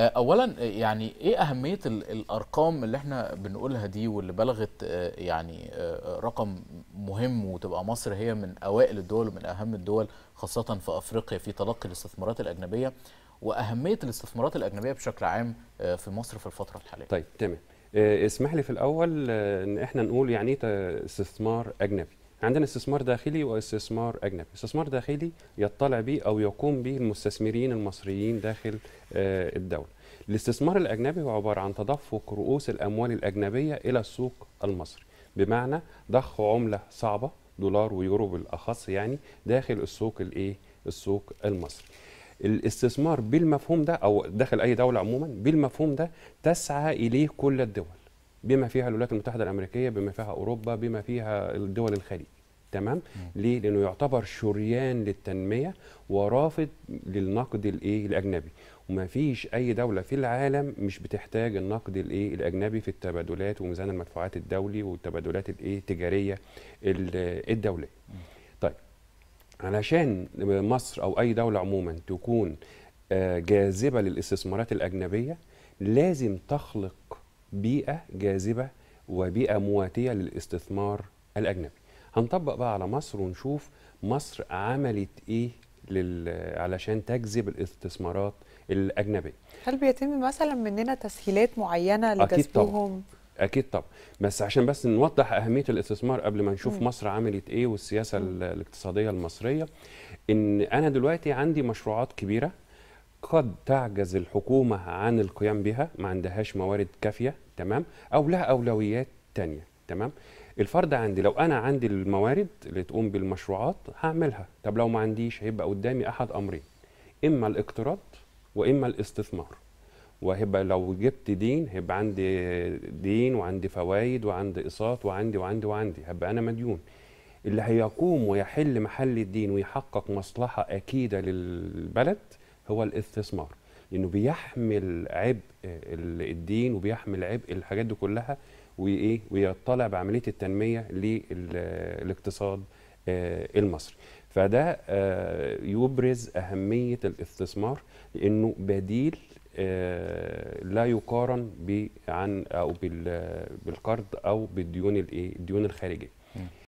آه، اولا آه، يعني ايه اهميه الارقام اللي احنا بنقولها دي واللي بلغت آه، يعني رقم مهم وتبقى مصر هي من اوائل الدول ومن اهم الدول خاصه في افريقيا في تلقي الاستثمارات الاجنبيه واهميه الاستثمارات الاجنبيه بشكل عام في مصر في الفتره الحاليه طيب تمام اسمح لي في الاول ان احنا نقول يعني ايه استثمار اجنبي عندنا استثمار داخلي واستثمار اجنبي استثمار داخلي يطلع به او يقوم به المستثمرين المصريين داخل آه، الدوله الاستثمار الاجنبي هو عباره عن تدفق رؤوس الاموال الاجنبيه الى السوق المصري بمعنى ضخ عمله صعبه دولار ويورو بالاخص يعني داخل السوق الايه السوق المصري الاستثمار بالمفهوم ده او داخل اي دوله عموما بالمفهوم ده تسعى اليه كل الدول بما فيها الولايات المتحده الامريكيه بما فيها اوروبا بما فيها الدول الخليج تمام ليه لانه يعتبر شريان للتنميه ورافض للنقد الايه الاجنبي وما فيش اي دوله في العالم مش بتحتاج النقد الايه الاجنبي في التبادلات وميزان المدفوعات الدولي والتبادلات الايه التجاريه الدوليه طيب علشان مصر او اي دوله عموما تكون آه، جاذبه للاستثمارات الاجنبيه لازم تخلق بيئه جاذبه وبيئه مواتيه للاستثمار الاجنبي هنطبق بقى على مصر ونشوف مصر عملت ايه لل... علشان تجذب الاستثمارات الاجنبيه هل بيتم مثلا مننا تسهيلات معينه لجذبهم اكيد طبعا بس عشان بس نوضح اهميه الاستثمار قبل ما نشوف م. مصر عملت ايه والسياسه م. الاقتصاديه المصريه ان انا دلوقتي عندي مشروعات كبيره قد تعجز الحكومة عن القيام بها ما عندهاش موارد كافية تمام أو لها أولويات تانية تمام الفرد عندي لو أنا عندي الموارد اللي تقوم بالمشروعات هعملها طب لو ما عنديش هيبقى قدامي أحد أمرين إما الاقتراض وإما الاستثمار وهيبقى لو جبت دين هيبقى عندي دين وعندي فوايد وعندي اقساط وعندي وعندي وعندي هبقى انا مديون اللي هيقوم ويحل محل الدين ويحقق مصلحه اكيده للبلد هو الاستثمار لانه بيحمل عبء الدين وبيحمل عبء الحاجات دي كلها وايه ويطلع بعمليه التنميه للاقتصاد آه، المصري فده آه، يبرز اهميه الاستثمار لانه بديل آه، لا يقارن عن او بالقرض او بالديون الايه الديون الخارجيه